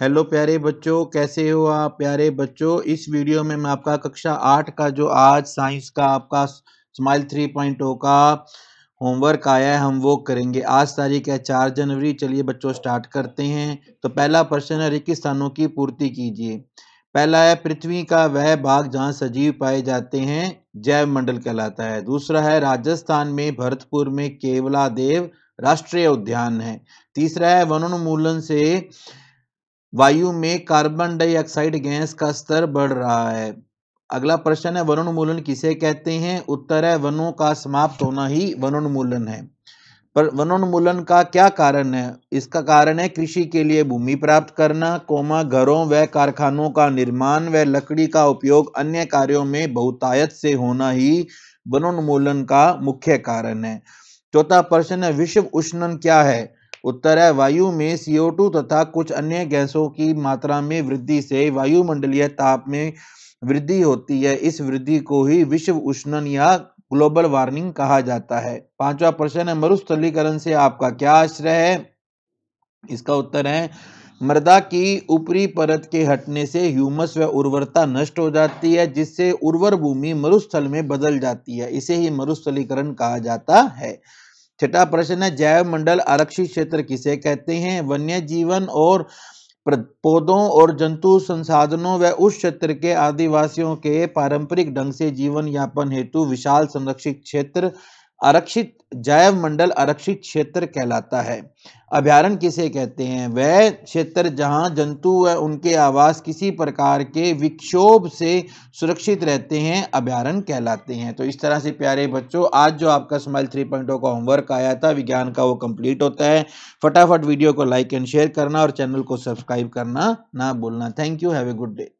hello प्यारे बच्चों कैसे हो आप प्यारे बच्चों इस वीडियो में मैं आपका कक्षा आठ का जो आज साइंस का आपका स्माइल थ्री पॉइंट ओ का होमवर्क आया है हम वो करेंगे आज तारीख है चार जनवरी चलिए बच्चों स्टार्ट करते हैं तो पहला प्रश्न है रिक्त स्थानों की पूर्ति कीजिए पहला है पृथ्वी का वह भाग जहाँ सजीव पाए जाते हैं जैव मंडल कहलाता है दूसरा है राजस्थान में भरतपुर में केवला देव राष्ट्रीय उद्यान है तीसरा है वनोन्मूलन से वायु में कार्बन डाइऑक्साइड गैस का स्तर बढ़ रहा है अगला प्रश्न है वनोन्मूलन किसे कहते हैं उत्तर है वनों का समाप्त होना ही वनोन्मूलन है पर वनोन्मूलन का क्या कारण है इसका कारण है कृषि के लिए भूमि प्राप्त करना कोमा घरों व कारखानों का निर्माण व लकड़ी का उपयोग अन्य कार्यों में बहुतायत से होना ही वनोन्मूलन का मुख्य कारण है चौथा प्रश्न है विश्व उष्णन क्या है उत्तर है वायु में CO2 तथा कुछ अन्य गैसों की मात्रा में वृद्धि से वायुमंडलीय ताप में वृद्धि होती है इस वृद्धि को ही विश्व उष्णन या ग्लोबल वार्मिंग कहा जाता है पांचवा प्रश्न है मरुस्थलीकरण से आपका क्या आश्रय है इसका उत्तर है मृदा की ऊपरी परत के हटने से ह्यूमस व उर्वरता नष्ट हो जाती है जिससे उर्वर भूमि मरुस्थल में बदल जाती है इसे ही मरुस्थलीकरण कहा जाता है छठा प्रश्न है जैव मंडल आरक्षित क्षेत्र किसे कहते हैं वन्य जीवन और पौधों और जंतु संसाधनों व उस क्षेत्र के आदिवासियों के पारंपरिक ढंग से जीवन यापन हेतु विशाल संरक्षित क्षेत्र आरक्षित जैव मंडल आरक्षित क्षेत्र कहलाता है अभ्यारण किसे कहते हैं वह क्षेत्र जहां जंतु व उनके आवास किसी प्रकार के विक्षोभ से सुरक्षित रहते हैं अभ्यारण कहलाते हैं तो इस तरह से प्यारे बच्चों आज जो आपका स्माइल थ्री पॉइंट का होमवर्क आया था विज्ञान का वो कंप्लीट होता है फटाफट वीडियो को लाइक एंड शेयर करना और चैनल को सब्सक्राइब करना ना भूलना thank you have a good day